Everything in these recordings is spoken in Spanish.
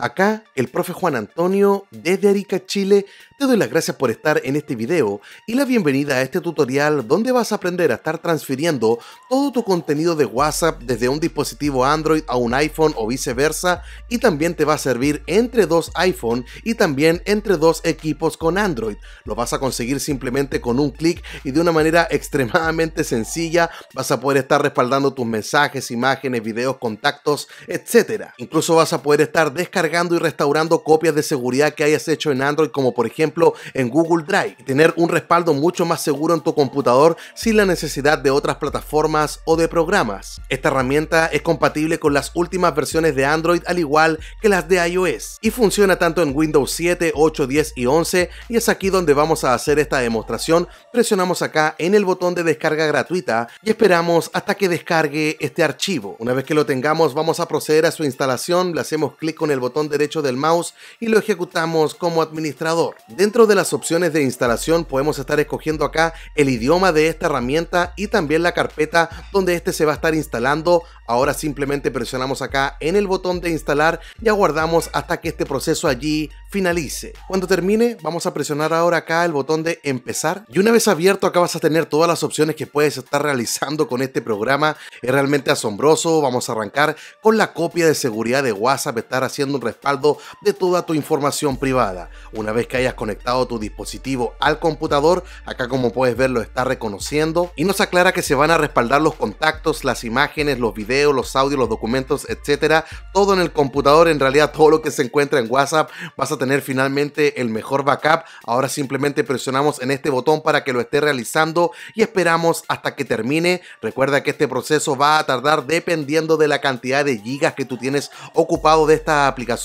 Acá el profe Juan Antonio desde Arica, Chile, te doy las gracias por estar en este video y la bienvenida a este tutorial donde vas a aprender a estar transfiriendo todo tu contenido de WhatsApp desde un dispositivo Android a un iPhone o viceversa y también te va a servir entre dos iPhone y también entre dos equipos con Android. Lo vas a conseguir simplemente con un clic y de una manera extremadamente sencilla vas a poder estar respaldando tus mensajes, imágenes, videos, contactos, etc. Incluso vas a poder estar descargando y restaurando copias de seguridad que hayas hecho en Android, como por ejemplo en Google Drive. Y tener un respaldo mucho más seguro en tu computador sin la necesidad de otras plataformas o de programas. Esta herramienta es compatible con las últimas versiones de Android al igual que las de iOS y funciona tanto en Windows 7, 8, 10 y 11 y es aquí donde vamos a hacer esta demostración. Presionamos acá en el botón de descarga gratuita y esperamos hasta que descargue este archivo. Una vez que lo tengamos vamos a proceder a su instalación, le hacemos clic con el botón derecho del mouse y lo ejecutamos como administrador. Dentro de las opciones de instalación podemos estar escogiendo acá el idioma de esta herramienta y también la carpeta donde este se va a estar instalando. Ahora simplemente presionamos acá en el botón de instalar y aguardamos hasta que este proceso allí finalice. Cuando termine vamos a presionar ahora acá el botón de empezar y una vez abierto acá vas a tener todas las opciones que puedes estar realizando con este programa. Es realmente asombroso. Vamos a arrancar con la copia de seguridad de WhatsApp, estar haciendo un respaldo de toda tu información privada. Una vez que hayas conectado tu dispositivo al computador, acá como puedes ver lo está reconociendo y nos aclara que se van a respaldar los contactos, las imágenes, los videos, los audios, los documentos, etcétera, todo en el computador, en realidad todo lo que se encuentra en WhatsApp, vas a tener finalmente el mejor backup. Ahora simplemente presionamos en este botón para que lo esté realizando y esperamos hasta que termine. Recuerda que este proceso va a tardar dependiendo de la cantidad de gigas que tú tienes ocupado de esta aplicación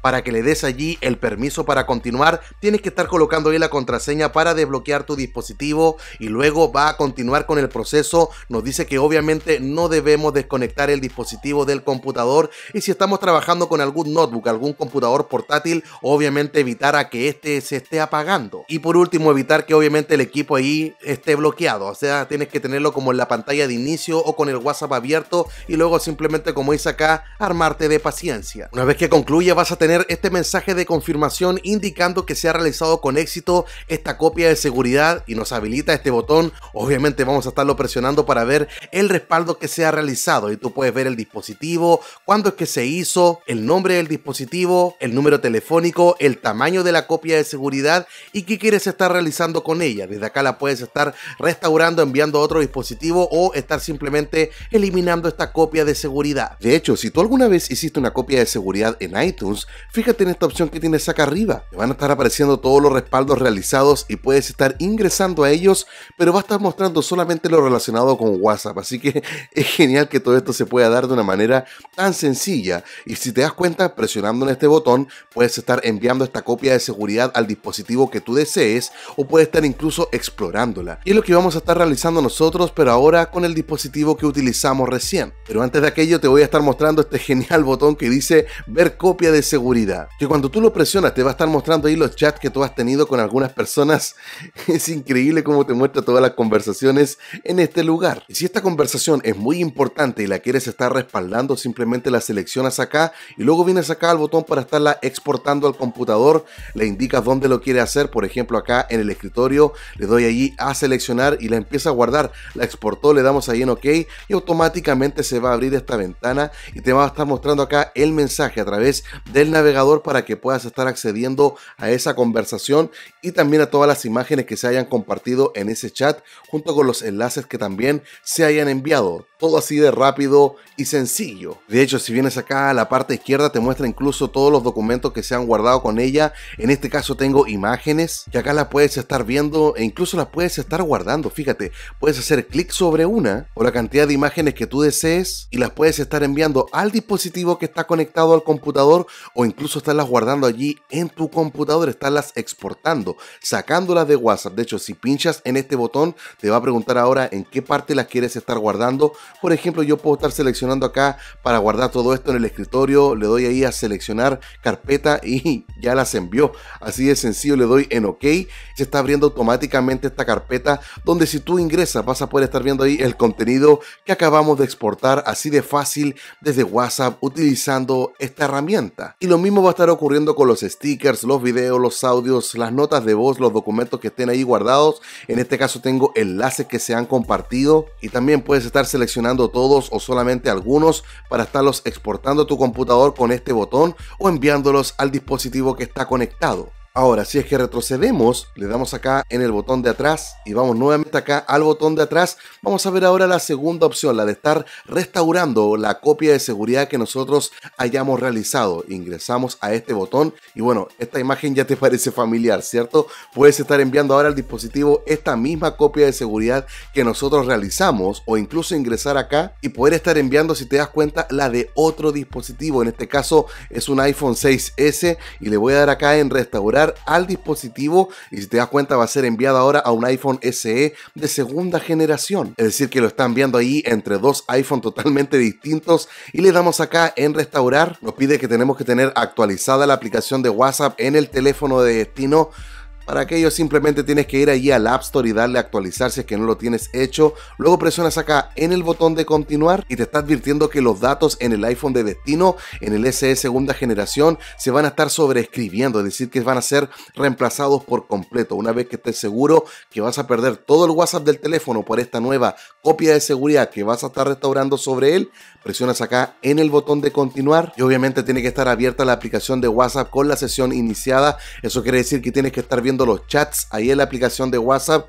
para que le des allí el permiso para continuar, tienes que estar colocando ahí la contraseña para desbloquear tu dispositivo y luego va a continuar con el proceso. Nos dice que obviamente no debemos desconectar el dispositivo del computador y si estamos trabajando con algún notebook, algún computador portátil, obviamente evitar a que este se esté apagando. Y por último, evitar que obviamente el equipo ahí esté bloqueado, o sea, tienes que tenerlo como en la pantalla de inicio o con el WhatsApp abierto y luego simplemente como dice acá, armarte de paciencia. Una vez que concluye vas a tener este mensaje de confirmación indicando que se ha realizado con éxito esta copia de seguridad y nos habilita este botón. Obviamente vamos a estarlo presionando para ver el respaldo que se ha realizado y tú puedes ver el dispositivo, cuándo es que se hizo, el nombre del dispositivo, el número telefónico, el tamaño de la copia de seguridad y qué quieres estar realizando con ella. Desde acá la puedes estar restaurando, enviando a otro dispositivo o estar simplemente eliminando esta copia de seguridad. De hecho, si tú alguna vez hiciste una copia de seguridad en iTunes, fíjate en esta opción que tienes acá arriba. Te van a estar apareciendo todos los respaldos realizados y puedes estar ingresando a ellos, pero va a estar mostrando solamente lo relacionado con WhatsApp. Así que es genial que todo esto se pueda dar de una manera tan sencilla. Y si te das cuenta, presionando en este botón, puedes estar enviando esta copia de seguridad al dispositivo que tú desees o puedes estar incluso explorándola. Y es lo que vamos a estar realizando nosotros, pero ahora con el dispositivo que utilizamos recién. Pero antes de aquello te voy a estar mostrando este genial botón que dice ver copia de seguridad. Que cuando tú lo presionas te va a estar mostrando ahí los chats que tú has tenido con algunas personas. Es increíble cómo te muestra todas las conversaciones en este lugar. Y si esta conversación es muy importante y la quieres estar respaldando, simplemente la seleccionas acá y luego vienes acá al botón para estarla exportando al computador. Le indicas dónde lo quiere hacer, por ejemplo acá en el escritorio. Le doy allí a seleccionar y la empieza a guardar. La exportó, le damos ahí en OK y automáticamente se va a abrir esta ventana y te va a estar mostrando acá el mensaje a través del navegador para que puedas estar accediendo a esa conversación y también a todas las imágenes que se hayan compartido en ese chat junto con los enlaces que también se hayan enviado. Todo así de rápido y sencillo. De hecho, si vienes acá a la parte izquierda te muestra incluso todos los documentos que se han guardado con ella. En este caso tengo imágenes que acá las puedes estar viendo e incluso las puedes estar guardando. Fíjate, puedes hacer clic sobre una o la cantidad de imágenes que tú desees y las puedes estar enviando al dispositivo que está conectado al computador o incluso estarlas guardando allí en tu computador, estarlas exportando, sacándolas de WhatsApp. De hecho, si pinchas en este botón, te va a preguntar ahora en qué parte las quieres estar guardando. Por ejemplo, yo puedo estar seleccionando acá para guardar todo esto en el escritorio, le doy ahí a seleccionar carpeta y ya las envió. Así de sencillo, le doy en OK, se está abriendo automáticamente esta carpeta donde si tú ingresas vas a poder estar viendo ahí el contenido que acabamos de exportar así de fácil desde WhatsApp utilizando esta herramienta y lo mismo va a estar ocurriendo con los stickers, los videos, los audios, las notas de voz, los documentos que estén ahí guardados. En este caso tengo enlaces que se han compartido y también puedes estar seleccionando todos o solamente algunos para estarlos exportando a tu computador con este botón o enviándolos al dispositivo que está conectado. Ahora, si es que retrocedemos, le damos acá en el botón de atrás y vamos nuevamente acá al botón de atrás, vamos a ver ahora la segunda opción, la de estar restaurando la copia de seguridad que nosotros hayamos realizado. Ingresamos a este botón y bueno, esta imagen ya te parece familiar, ¿cierto? Puedes estar enviando ahora al dispositivo esta misma copia de seguridad que nosotros realizamos o incluso ingresar acá y poder estar enviando, si te das cuenta, la de otro dispositivo. En este caso es un iPhone 6S y le voy a dar acá en restaurar al dispositivo y si te das cuenta va a ser enviado ahora a un iPhone SE de segunda generación. Es decir, que lo están viendo ahí entre dos iPhone totalmente distintos y le damos acá en restaurar. Nos pide que tenemos que tener actualizada la aplicación de WhatsApp en el teléfono de destino para aquello simplemente tienes que ir allí al App Store y darle actualizar si es que no lo tienes hecho. Luego presionas acá en el botón de continuar y te está advirtiendo que los datos en el iPhone de destino, en el SE segunda generación, se van a estar sobreescribiendo, es decir, que van a ser reemplazados por completo. Una vez que estés seguro que vas a perder todo el WhatsApp del teléfono por esta nueva copia de seguridad que vas a estar restaurando sobre él, presionas acá en el botón de continuar y obviamente tiene que estar abierta la aplicación de WhatsApp con la sesión iniciada. Eso quiere decir que tienes que estar viendo los chats ahí en la aplicación de WhatsApp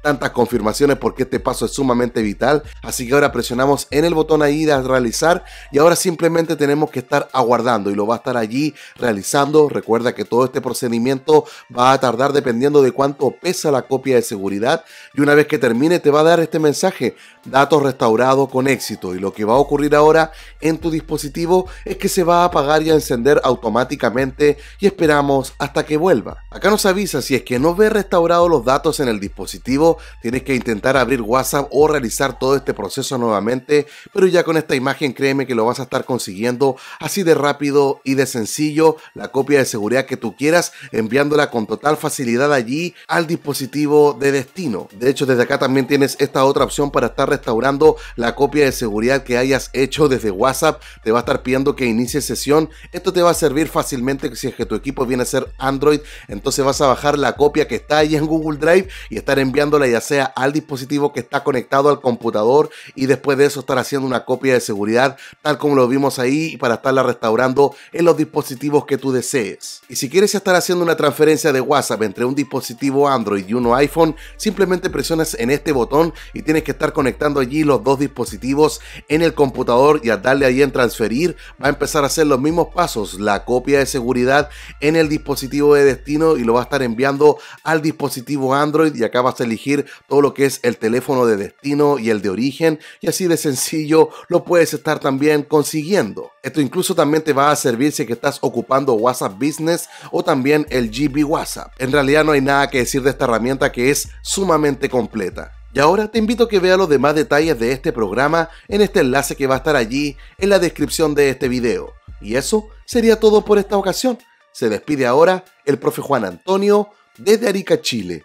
Tantas confirmaciones porque este paso es sumamente vital. Así que ahora presionamos en el botón ahí de realizar y ahora simplemente tenemos que estar aguardando y lo va a estar allí realizando. Recuerda que todo este procedimiento va a tardar dependiendo de cuánto pesa la copia de seguridad y una vez que termine te va a dar este mensaje, datos restaurados con éxito y lo que va a ocurrir ahora en tu dispositivo es que se va a apagar y a encender automáticamente y esperamos hasta que vuelva. Acá nos avisa si es que no ve restaurados los datos en el dispositivo tienes que intentar abrir WhatsApp o realizar todo este proceso nuevamente, pero ya con esta imagen créeme que lo vas a estar consiguiendo así de rápido y de sencillo, la copia de seguridad que tú quieras, enviándola con total facilidad allí al dispositivo de destino. De hecho, desde acá también tienes esta otra opción para estar restaurando la copia de seguridad que hayas hecho desde WhatsApp, te va a estar pidiendo que inicie sesión, esto te va a servir fácilmente si es que tu equipo viene a ser Android, entonces vas a bajar la copia que está ahí en Google Drive y estar enviando ya sea al dispositivo que está conectado al computador y después de eso estar haciendo una copia de seguridad tal como lo vimos ahí y para estarla restaurando en los dispositivos que tú desees. Y si quieres estar haciendo una transferencia de WhatsApp entre un dispositivo Android y uno iPhone, simplemente presionas en este botón y tienes que estar conectando allí los dos dispositivos en el computador y al darle ahí en transferir va a empezar a hacer los mismos pasos, la copia de seguridad en el dispositivo de destino y lo va a estar enviando al dispositivo Android y acá vas a elegir todo lo que es el teléfono de destino y el de origen y así de sencillo lo puedes estar también consiguiendo. Esto incluso también te va a servir si que estás ocupando WhatsApp Business o también el GB WhatsApp. En realidad no hay nada que decir de esta herramienta que es sumamente completa. Y ahora te invito a que veas los demás detalles de este programa en este enlace que va a estar allí en la descripción de este video. Y eso sería todo por esta ocasión. Se despide ahora el profe Juan Antonio desde Arica, Chile.